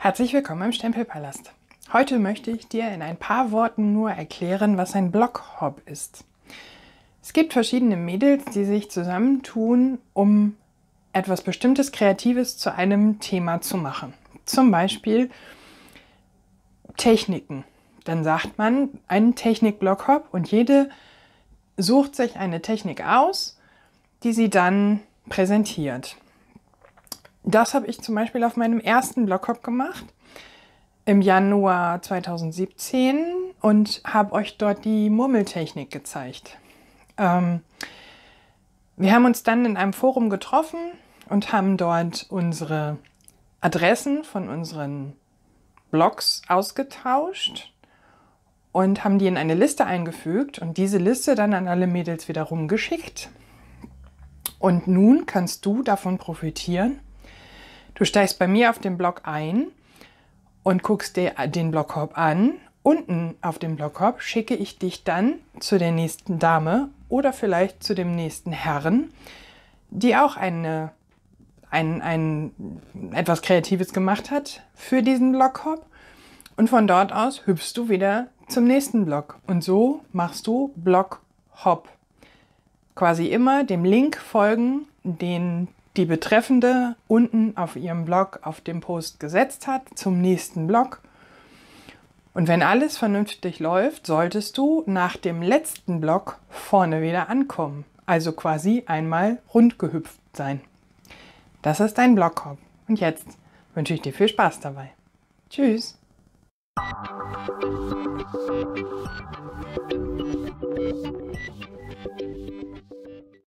Herzlich willkommen im Stempelpalast. Heute möchte ich dir in ein paar Worten nur erklären, was ein Blockhop ist. Es gibt verschiedene Mädels, die sich zusammentun, um etwas bestimmtes Kreatives zu einem Thema zu machen. Zum Beispiel Techniken. Dann sagt man einen Technik-Bloghob und jede sucht sich eine Technik aus, die sie dann präsentiert. Das habe ich zum Beispiel auf meinem ersten Blockhop gemacht im Januar 2017 und habe euch dort die Murmeltechnik gezeigt. Ähm, wir haben uns dann in einem Forum getroffen und haben dort unsere Adressen von unseren Blogs ausgetauscht und haben die in eine Liste eingefügt und diese Liste dann an alle Mädels wiederum geschickt. Und nun kannst du davon profitieren Du steigst bei mir auf den Blog ein und guckst dir den Blockkorb an. Unten auf dem Blockkorb schicke ich dich dann zu der nächsten Dame oder vielleicht zu dem nächsten Herren, die auch eine, ein, ein etwas Kreatives gemacht hat für diesen Blockkorb. Und von dort aus hüpfst du wieder zum nächsten Blog. Und so machst du Block Hop. Quasi immer dem Link folgen, den die Betreffende unten auf ihrem Blog auf dem Post gesetzt hat zum nächsten Blog. Und wenn alles vernünftig läuft, solltest du nach dem letzten Block vorne wieder ankommen. Also quasi einmal rund gehüpft sein. Das ist dein Blockhop. Und jetzt wünsche ich dir viel Spaß dabei. Tschüss!